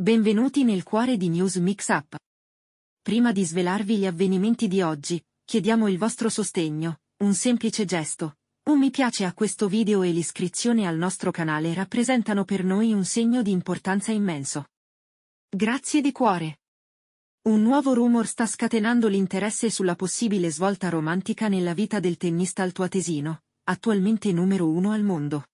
Benvenuti nel cuore di News Mix Up. Prima di svelarvi gli avvenimenti di oggi, chiediamo il vostro sostegno, un semplice gesto. Un mi piace a questo video e l'iscrizione al nostro canale rappresentano per noi un segno di importanza immenso. Grazie di cuore. Un nuovo rumor sta scatenando l'interesse sulla possibile svolta romantica nella vita del tennista altoatesino, attualmente numero uno al mondo.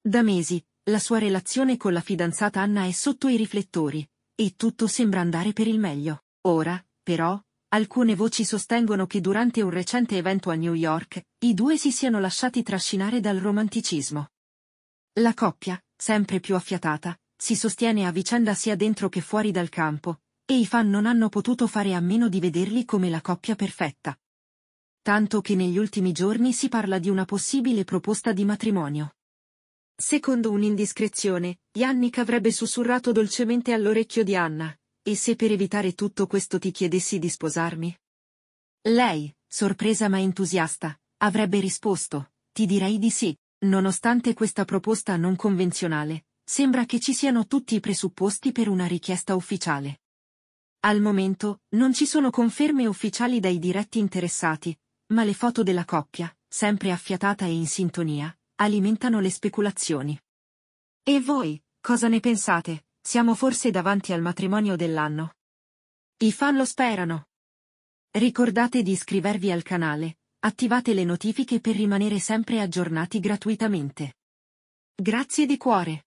Da mesi, la sua relazione con la fidanzata Anna è sotto i riflettori, e tutto sembra andare per il meglio. Ora, però, alcune voci sostengono che durante un recente evento a New York, i due si siano lasciati trascinare dal romanticismo. La coppia, sempre più affiatata, si sostiene a vicenda sia dentro che fuori dal campo, e i fan non hanno potuto fare a meno di vederli come la coppia perfetta. Tanto che negli ultimi giorni si parla di una possibile proposta di matrimonio. Secondo un'indiscrezione, Yannick avrebbe sussurrato dolcemente all'orecchio di Anna. E se per evitare tutto questo ti chiedessi di sposarmi? Lei, sorpresa ma entusiasta, avrebbe risposto, ti direi di sì, nonostante questa proposta non convenzionale, sembra che ci siano tutti i presupposti per una richiesta ufficiale. Al momento, non ci sono conferme ufficiali dai diretti interessati, ma le foto della coppia, sempre affiatata e in sintonia, alimentano le speculazioni. E voi, cosa ne pensate? Siamo forse davanti al matrimonio dell'anno. I fan lo sperano. Ricordate di iscrivervi al canale, attivate le notifiche per rimanere sempre aggiornati gratuitamente. Grazie di cuore.